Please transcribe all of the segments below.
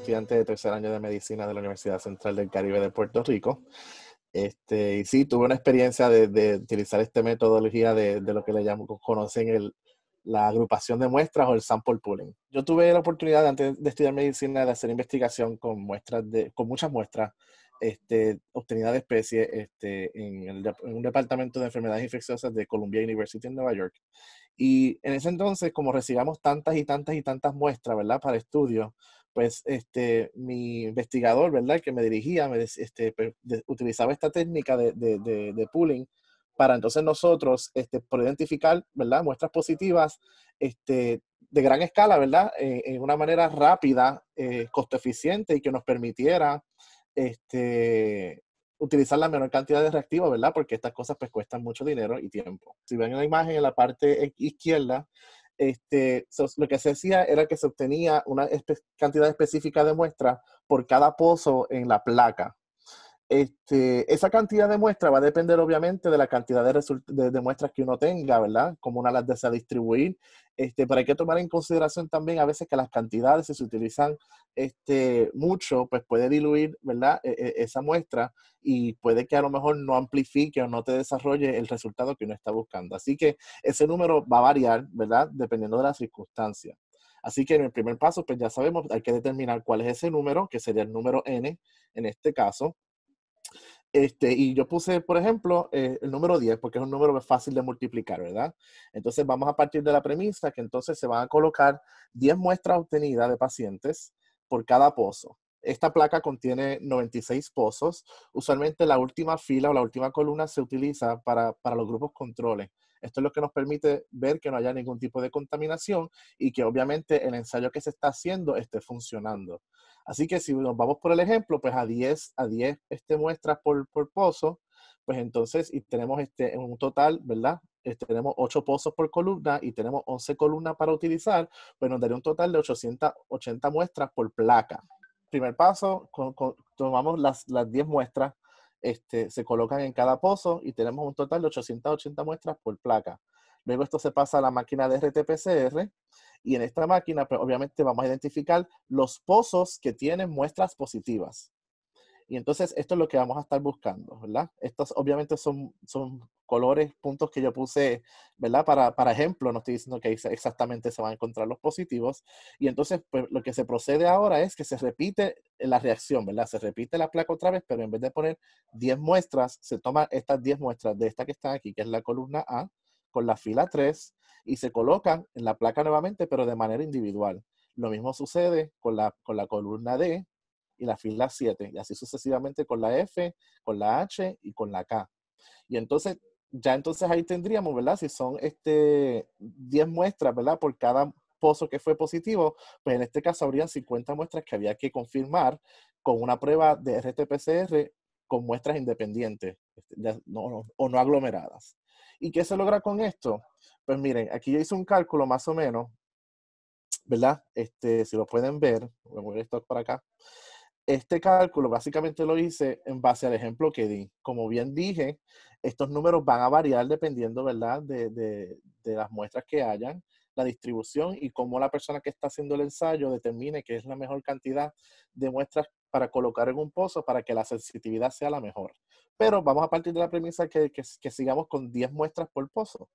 estudiante de tercer año de medicina de la Universidad Central del Caribe de Puerto Rico. Este, y sí, tuve una experiencia de, utilizar esta metodología de, lo que le llamo, conocen el, la agrupación de muestras o el sample pooling. Yo tuve la oportunidad antes de estudiar medicina de hacer investigación con muestras de, con muchas muestras este, obtenida de especies este, en, un departamento de enfermedades infecciosas de Columbia University en Nueva York. Y en ese entonces, como recibíamos tantas y tantas y tantas muestras, ¿verdad? Para estudio pues este, mi investigador, ¿verdad? Que me dirigía, me, este, utilizaba esta técnica de, pooling para entonces nosotros este, identificar, ¿verdad? Muestras positivas este, de gran escala, ¿verdad? Eh, en una manera rápida, eh, costo eficiente y que nos permitiera este, utilizar la menor cantidad de reactivos, ¿verdad? Porque estas cosas pues cuestan mucho dinero y tiempo. Si ven en la imagen en la parte izquierda, este, lo que se hacía era que se obtenía una cantidad específica de muestras por cada pozo en la placa. Este, esa cantidad de muestras va a depender obviamente de la cantidad de, muestras que uno tenga, ¿verdad? Como una las desea distribuir. Este, pero hay que tomar en consideración también a veces que las cantidades, si se utilizan este, mucho, pues puede diluir, ¿verdad? E, e, esa muestra y puede que a lo mejor no amplifique o no te desarrolle el resultado que uno está buscando. Así que ese número va a variar, ¿verdad? Dependiendo de las circunstancias. Así que en el primer paso, pues ya sabemos, hay que determinar cuál es ese número, que sería el número n en este caso este, y yo puse, por ejemplo, eh, el número 10, porque es un número fácil de multiplicar, ¿verdad? Entonces vamos a partir de la premisa que entonces se van a colocar 10 muestras obtenidas de pacientes por cada pozo. Esta placa contiene 96 pozos. Usualmente la última fila o la última columna se utiliza para, para los grupos controles esto es lo que nos permite ver que no haya ningún tipo de contaminación y que obviamente el ensayo que se está haciendo esté funcionando. Así que si nos vamos por el ejemplo, pues a 10, a 10 este, muestras por, por pozo, pues entonces y tenemos este, en un total, ¿verdad? Este, tenemos 8 pozos por columna y tenemos 11 columnas para utilizar, pues nos daría un total de 880 muestras por placa. Primer paso, tomamos las, las 10 muestras, este, se colocan en cada pozo y tenemos un total de 880 muestras por placa. Luego esto se pasa a la máquina de RT-PCR y en esta máquina pues, obviamente vamos a identificar los pozos que tienen muestras positivas. Y entonces esto es lo que vamos a estar buscando, ¿verdad? Estos obviamente son, son colores, puntos que yo puse, ¿verdad? Para, para ejemplo, no estoy diciendo que exactamente se van a encontrar los positivos. Y entonces pues, lo que se procede ahora es que se repite la reacción, ¿verdad? Se repite la placa otra vez, pero en vez de poner 10 muestras, se toman estas 10 muestras de esta que está aquí, que es la columna A, con la fila 3, y se colocan en la placa nuevamente, pero de manera individual. Lo mismo sucede con la, con la columna D, y la fila 7, y así sucesivamente con la F, con la H y con la K. Y entonces, ya entonces ahí tendríamos, ¿verdad? Si son este 10 muestras, ¿verdad? Por cada pozo que fue positivo, pues en este caso habrían 50 muestras que había que confirmar con una prueba de RT-PCR con muestras independientes este, o no aglomeradas. ¿Y qué se logra con esto? Pues miren, aquí yo hice un cálculo más o menos, ¿verdad? Este, si lo pueden ver, voy a mover esto para acá este cálculo básicamente lo hice en base al ejemplo que di. Como bien dije, estos números van a variar dependiendo, ¿verdad?, de, las muestras que hayan, la distribución y cómo la persona que está haciendo el ensayo determine qué es la mejor cantidad de muestras para colocar en un pozo para que la sensitividad sea la mejor. Pero vamos a partir de la premisa que, que sigamos con 10 muestras por pozo.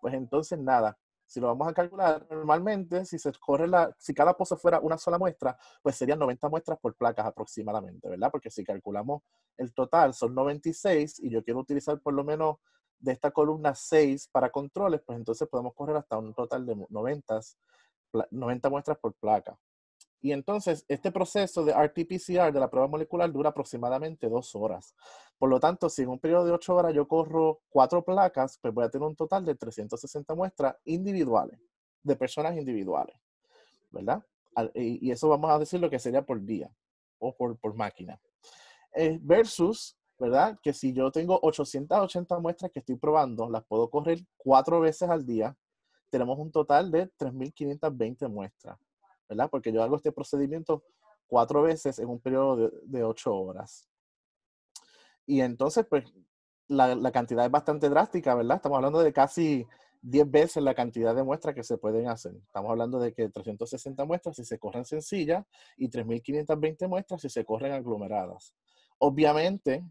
Pues entonces, nada, si lo vamos a calcular normalmente, si se corre la, si cada pozo fuera una sola muestra, pues serían 90 muestras por placas aproximadamente, ¿verdad? Porque si calculamos el total son 96 y yo quiero utilizar por lo menos de esta columna 6 para controles, pues entonces podemos correr hasta un total de 90 muestras por placa. Y entonces, este proceso de RT-PCR de la prueba molecular dura aproximadamente dos horas. Por lo tanto, si en un periodo de ocho horas yo corro cuatro placas, pues voy a tener un total de 360 muestras individuales, de personas individuales, ¿verdad? Y eso vamos a decir lo que sería por día o por, máquina. Eh, versus, ¿verdad? Que si yo tengo 880 muestras que estoy probando, las puedo correr cuatro veces al día, tenemos un total de 3.520 muestras ¿verdad? Porque yo hago este procedimiento cuatro veces en un periodo de, ocho horas. Y entonces, pues, la, cantidad es bastante drástica, ¿verdad? Estamos hablando de casi 10 veces la cantidad de muestras que se pueden hacer. Estamos hablando de que 360 muestras si se corren sencillas y 3.520 muestras si se corren aglomeradas. Obviamente,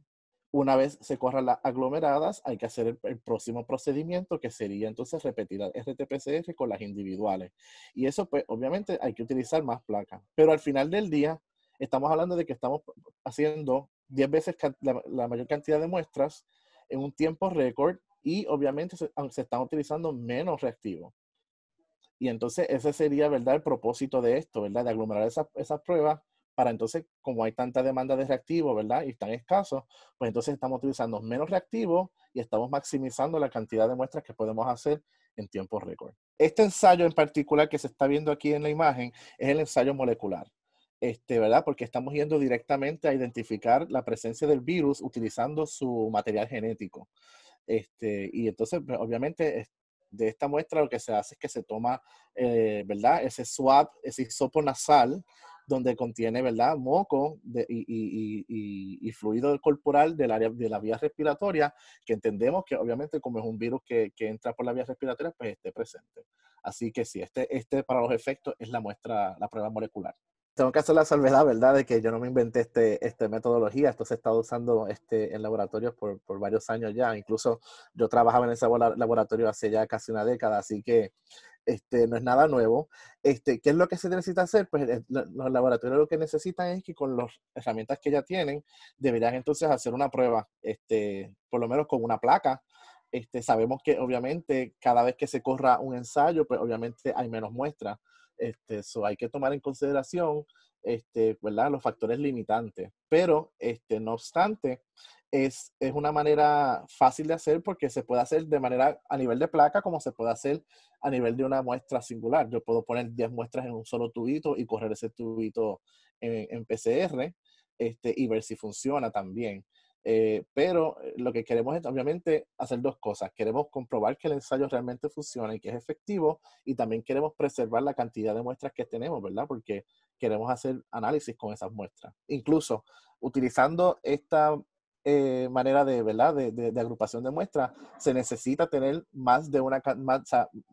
una vez se corran las aglomeradas, hay que hacer el, próximo procedimiento, que sería entonces repetir el RTPCR con las individuales. Y eso, pues, obviamente hay que utilizar más placas. Pero al final del día, estamos hablando de que estamos haciendo 10 veces la, mayor cantidad de muestras en un tiempo récord y obviamente se, ah, se están utilizando menos reactivos. Y entonces ese sería, ¿verdad?, el propósito de esto, ¿verdad?, de aglomerar esas, esas pruebas para entonces, como hay tanta demanda de reactivos, ¿verdad? Y están escasos, pues entonces estamos utilizando menos reactivos y estamos maximizando la cantidad de muestras que podemos hacer en tiempo récord. Este ensayo en particular que se está viendo aquí en la imagen es el ensayo molecular. Este, ¿verdad? Porque estamos yendo directamente a identificar la presencia del virus utilizando su material genético. Este, y entonces, pues, obviamente, de esta muestra lo que se hace es que se toma, eh, ¿verdad? Ese swab, ese hisopo nasal donde contiene, ¿verdad?, moco y, y, y, fluido corporal del área de la vía respiratoria, que entendemos que obviamente como es un virus que, entra por la vía respiratoria, pues esté presente. Así que sí, este, este para los efectos es la muestra, la prueba molecular tengo que hacer la salvedad, ¿verdad?, de que yo no me inventé este, este metodología, esto se ha estado usando este, en laboratorios por, por, varios años ya, incluso yo trabajaba en ese laboratorio hace ya casi una década, así que este, no es nada nuevo. Este, ¿Qué es lo que se necesita hacer? Pues eh, los laboratorios lo que necesitan es que con las herramientas que ya tienen, deberían entonces hacer una prueba, este, por lo menos con una placa, este, sabemos que obviamente cada vez que se corra un ensayo, pues obviamente hay menos muestras. Este, eso hay que tomar en consideración este, los factores limitantes. Pero, este, no obstante, es, una manera fácil de hacer porque se puede hacer de manera a nivel de placa como se puede hacer a nivel de una muestra singular. Yo puedo poner 10 muestras en un solo tubito y correr ese tubito en, PCR este, y ver si funciona también. Eh, pero eh, lo que queremos es obviamente hacer dos cosas. Queremos comprobar que el ensayo realmente funciona y que es efectivo y también queremos preservar la cantidad de muestras que tenemos, ¿verdad? Porque queremos hacer análisis con esas muestras. Incluso utilizando esta eh, manera de, ¿verdad? De, agrupación de muestras, se necesita tener más de una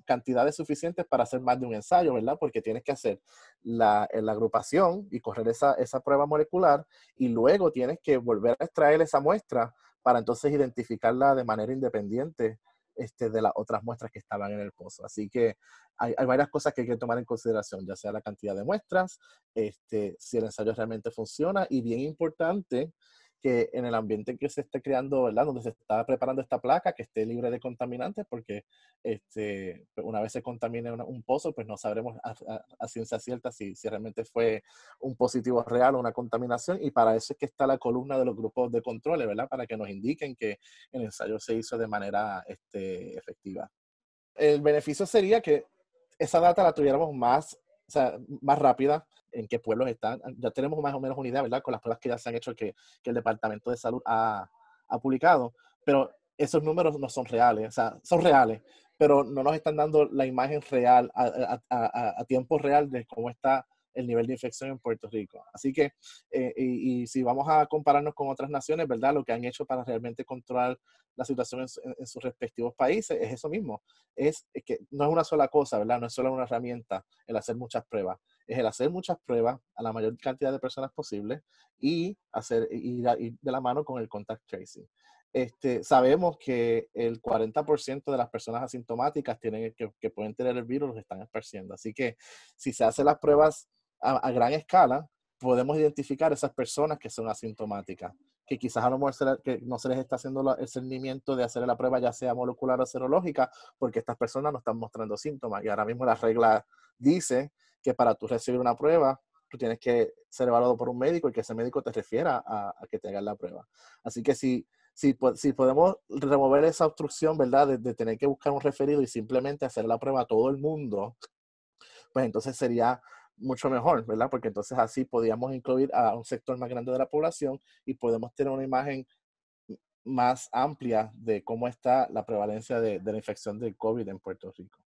cantidad o suficientes para hacer más de un ensayo, ¿verdad? Porque tienes que hacer la, eh, agrupación y correr esa, prueba molecular y luego tienes que volver a extraer esa muestra para entonces identificarla de manera independiente este, de las otras muestras que estaban en el pozo. Así que hay, varias cosas que hay que tomar en consideración, ya sea la cantidad de muestras, este, si el ensayo realmente funciona y bien importante, que en el ambiente que se esté creando, ¿verdad? Donde se está preparando esta placa, que esté libre de contaminantes, porque este, pues, una vez se contamine un pozo, pues no sabremos a, ciencia cierta si, realmente fue un positivo real o una contaminación. Y para eso es que está la columna de los grupos de controles, ¿verdad? Para que nos indiquen que el ensayo se hizo de manera este, efectiva. El beneficio sería que esa data la tuviéramos más o sea, más rápida en qué pueblos están. Ya tenemos más o menos una idea, ¿verdad? Con las pruebas que ya se han hecho que, el Departamento de Salud ha, publicado, pero esos números no son reales, o sea, son reales, pero no nos están dando la imagen real a tiempo real de cómo está el nivel de infección en Puerto Rico. Así que, eh, y, si vamos a compararnos con otras naciones, ¿verdad? Lo que han hecho para realmente controlar la situación en, sus respectivos países es eso mismo. Es, que no es una sola cosa, ¿verdad? No es solo una herramienta el hacer muchas pruebas. Es el hacer muchas pruebas a la mayor cantidad de personas posible y hacer ir, de la mano con el contact tracing. Este, sabemos que el 40% de las personas asintomáticas tienen, que, pueden tener el virus los están esparciendo. Así que si se hacen las pruebas a, gran escala, podemos identificar esas personas que son asintomáticas, que quizás a lo mejor que no se les está haciendo el cernimiento de hacer la prueba, ya sea molecular o serológica, porque estas personas no están mostrando síntomas. Y ahora mismo la regla dice que para tú recibir una prueba, tú tienes que ser evaluado por un médico y que ese médico te refiera a, que te hagan la prueba. Así que si si, si, podemos remover esa obstrucción, ¿verdad? de, tener que buscar un referido y simplemente hacer la prueba a todo el mundo, pues entonces sería mucho mejor, ¿verdad? Porque entonces así podíamos incluir a un sector más grande de la población y podemos tener una imagen más amplia de cómo está la prevalencia de, la infección del COVID en Puerto Rico.